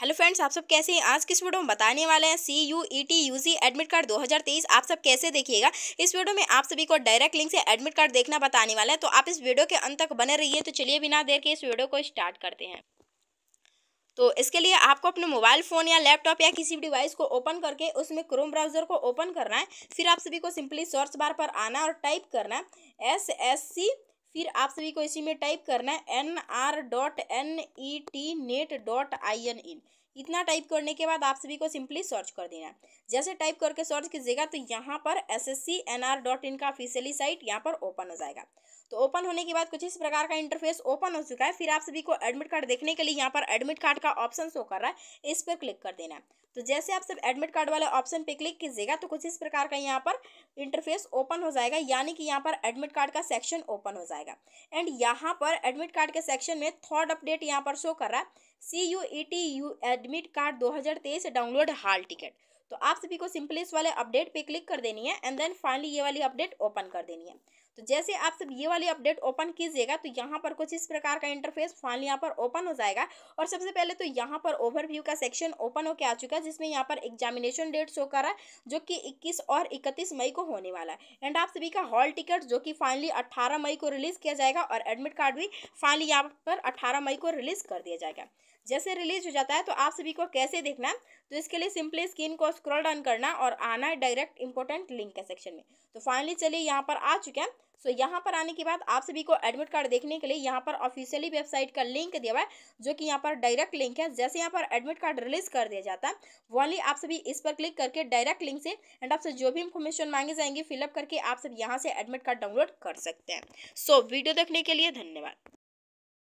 hello friends आप सब कैसे हैं आज किस वीडियो में बताने वाले हैं C U E T U G admit card 2023 आप सब कैसे देखिएगा इस वीडियो में आप सभी को डायरेक्ट लिंक से एडमिट कार्ड देखना बताने वाला है तो आप इस वीडियो के अंत तक बने रहिए तो चलिए बिना देर के इस वीडियो को स्टार्ट करते हैं तो इसके लिए आपको अपने मोबाइल फ़ोन या लैपटॉप या किसी भी डिवाइस को ओपन करके उसमें क्रोम ब्राउज़र को ओपन करना है फिर आप सभी को सिंपली सर्च बार पर आना और टाइप करना है एस एस सी फिर आप सभी को इसी में टाइप करना है N R dot N E T net dot I N in इतना टाइप करने के बाद आप सभी को सिंपली सर्च कर देना जैसे टाइप करके सर्च कीजिएगा तो यहाँ पर S S C N R dot in का ऑफिशियली साइट यहाँ पर ओपन हो जाएगा तो ओपन होने के बाद कुछ इस प्रकार का इंटरफेस ओपन हो चुका है फिर आप सभी को एडमिट कार्ड देखने के लिए यहाँ पर एडमिट कार्ड का ऑप्शन शो कर रहा है इस पर क्लिक कर देना तो जैसे आप सब एडमिट कार्ड वाले ऑप्शन पे क्लिक कीजिएगा तो कुछ इस प्रकार का यहाँ पर इंटरफेस ओपन हो जाएगा यानी कि यहाँ पर एडमिट कार्ड का सेक्शन ओपन हो जाएगा एंड यहाँ पर एडमिट कार्ड के सेक्शन में थर्ड अपडेट यहाँ पर शो कर रहा है C U E T U एड admit card 2023 download hall ticket तो आप सभी को सिंपली इस वाले अपडेट पे क्लिक कर देनी है एंड देन फाइनली ये वाली अपडेट ओपन कर देनी है तो जैसे आप सब ये वाली अपडेट ओपन कीजिएगा तो यहाँ पर कुछ इस प्रकार का इंटरफेस फाइनली यहाँ पर ओपन हो जाएगा और सबसे पहले तो यहाँ पर ओवरव्यू का सेक्शन ओपन होकर आ चुका है जिसमें यहाँ पर एग्जामिनेशन डेट शो कर रहा है जो कि 21 और 31 मई को होने वाला है एंड आप सभी का हॉल टिकट जो कि फाइनली अट्ठारह मई को रिलीज़ किया जाएगा और एडमिट कार्ड भी फाइनली यहाँ पर अट्ठारह मई को रिलीज़ कर दिया जाएगा जैसे रिलीज हो जाता है तो आप सभी को कैसे देखना है तो इसके लिए सिंपली स्क्रीन को स्क्रॉल डाउन करना और आना है डायरेक्ट इंपॉर्टेंट लिंक के सेक्शन में तो फाइनली चलिए यहाँ पर आ चुके हैं सो so, यहाँ पर आने के बाद आप सभी को एडमिट कार्ड देखने के लिए यहाँ पर ऑफिशियली वेबसाइट का लिंक दिया हुआ है जो कि यहाँ पर डायरेक्ट लिंक है जैसे यहाँ पर एडमिट कार्ड रिलीज कर दिया जाता है वनली आप सभी इस पर क्लिक करके डायरेक्ट लिंक से एंड आपसे जो भी इन्फॉर्मेशन मांगे जाएंगे फिलअप करके आप सब यहाँ से एडमिट कार्ड डाउनलोड कर सकते हैं सो so, वीडियो देखने के लिए धन्यवाद